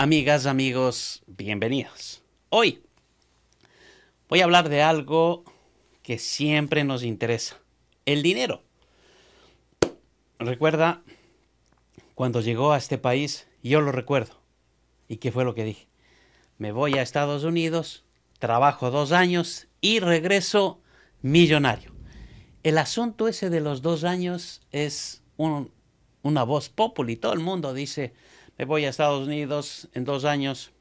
Amigas, amigos, bienvenidos. Hoy voy a hablar de algo que siempre nos interesa, el dinero. Recuerda cuando llegó a este país, yo lo recuerdo. ¿Y qué fue lo que dije? Me voy a Estados Unidos, trabajo dos años y regreso millonario. El asunto ese de los dos años es una voz popular y todo el mundo dice, me voy a Estados Unidos en dos años,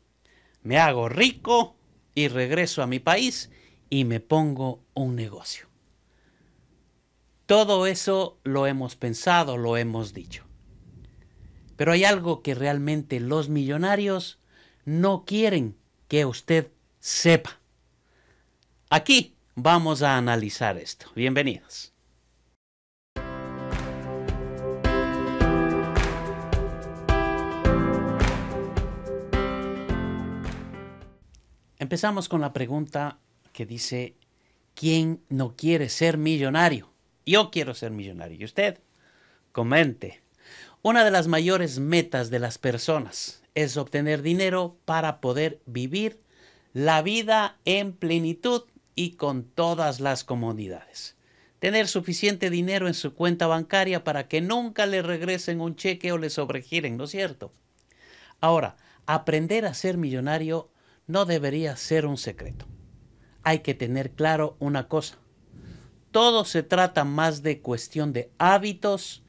me hago rico y regreso a mi país y me pongo un negocio. Todo eso lo hemos pensado, lo hemos dicho. Pero hay algo que realmente los millonarios no quieren que usted sepa. Aquí vamos a analizar esto. Bienvenidos. Empezamos con la pregunta que dice, ¿quién no quiere ser millonario? Yo quiero ser millonario. ¿Y usted? Comente. Una de las mayores metas de las personas es obtener dinero para poder vivir la vida en plenitud y con todas las comodidades. Tener suficiente dinero en su cuenta bancaria para que nunca le regresen un cheque o le sobregiren, ¿no es cierto? Ahora, aprender a ser millonario no debería ser un secreto. Hay que tener claro una cosa. Todo se trata más de cuestión de hábitos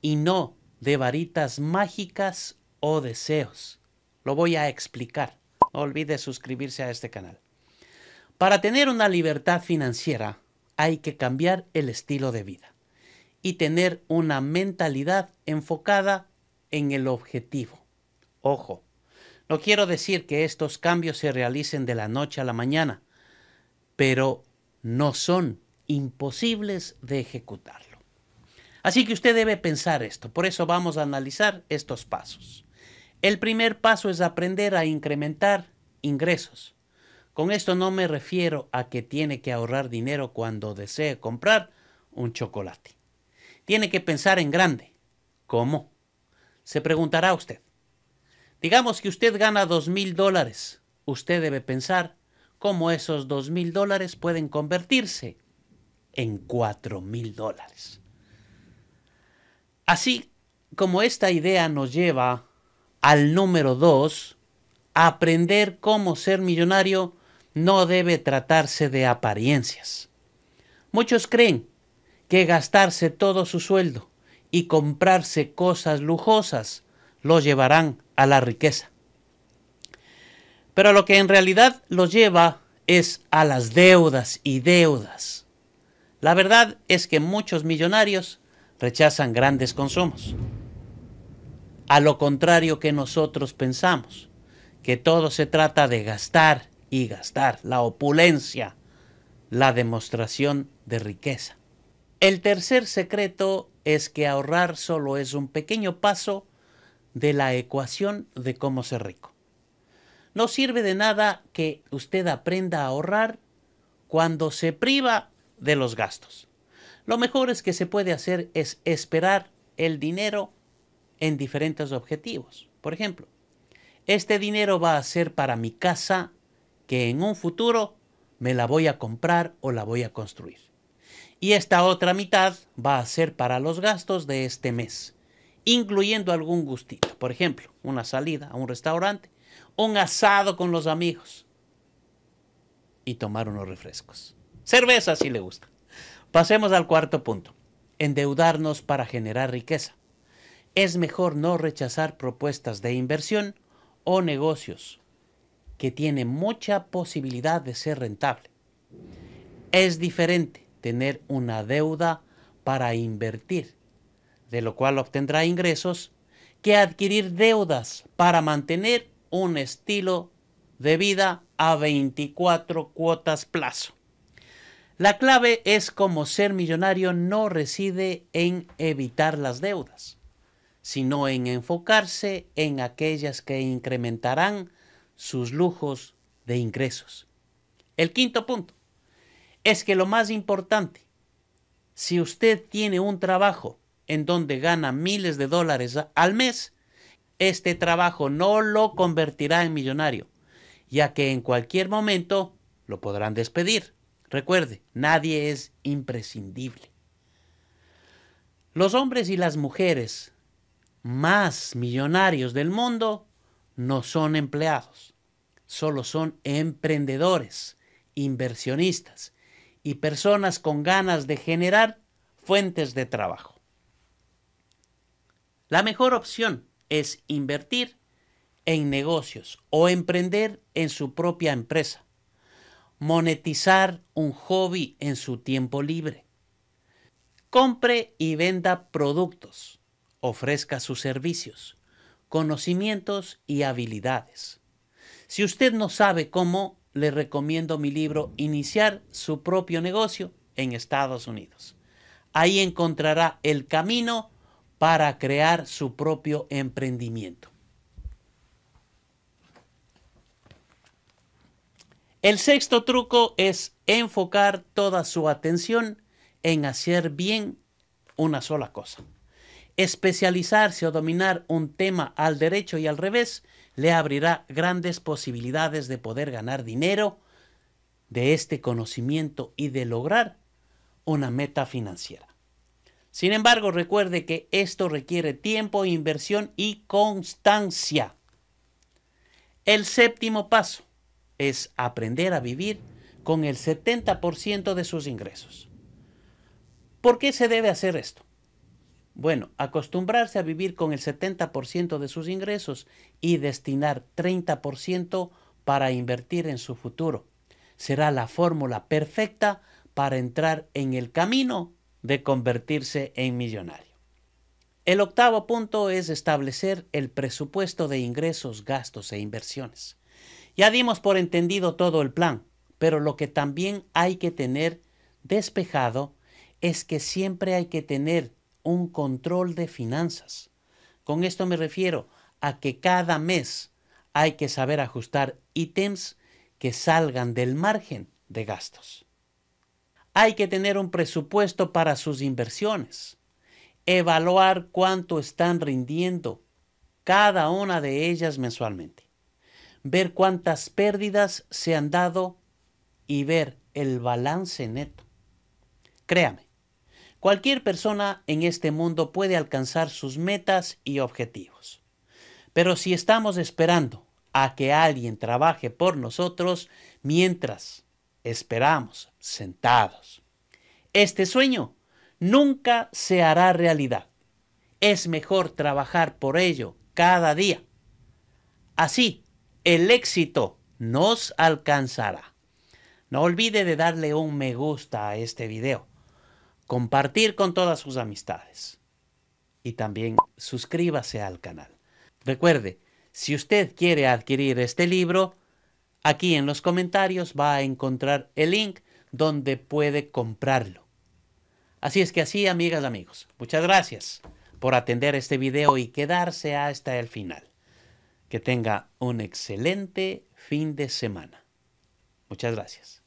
y no de varitas mágicas o deseos. Lo voy a explicar. No olvide suscribirse a este canal. Para tener una libertad financiera hay que cambiar el estilo de vida y tener una mentalidad enfocada en el objetivo. Ojo, no quiero decir que estos cambios se realicen de la noche a la mañana, pero no son imposibles de ejecutarlo. Así que usted debe pensar esto, por eso vamos a analizar estos pasos. El primer paso es aprender a incrementar ingresos. Con esto no me refiero a que tiene que ahorrar dinero cuando desee comprar un chocolate. Tiene que pensar en grande. ¿Cómo? Se preguntará usted. Digamos que usted gana dos mil dólares. Usted debe pensar cómo esos dos mil dólares pueden convertirse en cuatro mil dólares. Así como esta idea nos lleva al número dos, aprender cómo ser millonario no debe tratarse de apariencias. Muchos creen que gastarse todo su sueldo y comprarse cosas lujosas los llevarán a la riqueza. Pero lo que en realidad los lleva es a las deudas y deudas. La verdad es que muchos millonarios rechazan grandes consumos. A lo contrario que nosotros pensamos, que todo se trata de gastar y gastar, la opulencia, la demostración de riqueza. El tercer secreto es que ahorrar solo es un pequeño paso de la ecuación de cómo ser rico. No sirve de nada que usted aprenda a ahorrar cuando se priva de los gastos. Lo mejor es que se puede hacer es esperar el dinero en diferentes objetivos. Por ejemplo, este dinero va a ser para mi casa que en un futuro me la voy a comprar o la voy a construir. Y esta otra mitad va a ser para los gastos de este mes incluyendo algún gustito. Por ejemplo, una salida a un restaurante, un asado con los amigos y tomar unos refrescos. Cerveza si le gusta. Pasemos al cuarto punto. Endeudarnos para generar riqueza. Es mejor no rechazar propuestas de inversión o negocios que tienen mucha posibilidad de ser rentable. Es diferente tener una deuda para invertir de lo cual obtendrá ingresos, que adquirir deudas para mantener un estilo de vida a 24 cuotas plazo. La clave es como ser millonario no reside en evitar las deudas, sino en enfocarse en aquellas que incrementarán sus lujos de ingresos. El quinto punto es que lo más importante, si usted tiene un trabajo en donde gana miles de dólares al mes, este trabajo no lo convertirá en millonario, ya que en cualquier momento lo podrán despedir. Recuerde, nadie es imprescindible. Los hombres y las mujeres más millonarios del mundo no son empleados, solo son emprendedores, inversionistas y personas con ganas de generar fuentes de trabajo. La mejor opción es invertir en negocios o emprender en su propia empresa, monetizar un hobby en su tiempo libre, compre y venda productos, ofrezca sus servicios, conocimientos y habilidades. Si usted no sabe cómo, le recomiendo mi libro Iniciar su propio negocio en Estados Unidos. Ahí encontrará el camino para crear su propio emprendimiento. El sexto truco es enfocar toda su atención en hacer bien una sola cosa. Especializarse o dominar un tema al derecho y al revés le abrirá grandes posibilidades de poder ganar dinero de este conocimiento y de lograr una meta financiera. Sin embargo, recuerde que esto requiere tiempo, inversión y constancia. El séptimo paso es aprender a vivir con el 70% de sus ingresos. ¿Por qué se debe hacer esto? Bueno, acostumbrarse a vivir con el 70% de sus ingresos y destinar 30% para invertir en su futuro. Será la fórmula perfecta para entrar en el camino de convertirse en millonario. El octavo punto es establecer el presupuesto de ingresos, gastos e inversiones. Ya dimos por entendido todo el plan, pero lo que también hay que tener despejado es que siempre hay que tener un control de finanzas. Con esto me refiero a que cada mes hay que saber ajustar ítems que salgan del margen de gastos. Hay que tener un presupuesto para sus inversiones, evaluar cuánto están rindiendo cada una de ellas mensualmente, ver cuántas pérdidas se han dado y ver el balance neto. Créame, cualquier persona en este mundo puede alcanzar sus metas y objetivos. Pero si estamos esperando a que alguien trabaje por nosotros mientras esperamos sentados. Este sueño nunca se hará realidad. Es mejor trabajar por ello cada día. Así, el éxito nos alcanzará. No olvide de darle un me gusta a este video, compartir con todas sus amistades y también suscríbase al canal. Recuerde, si usted quiere adquirir este libro, aquí en los comentarios va a encontrar el link donde puede comprarlo. Así es que así, amigas amigos, muchas gracias por atender este video y quedarse hasta el final. Que tenga un excelente fin de semana. Muchas gracias.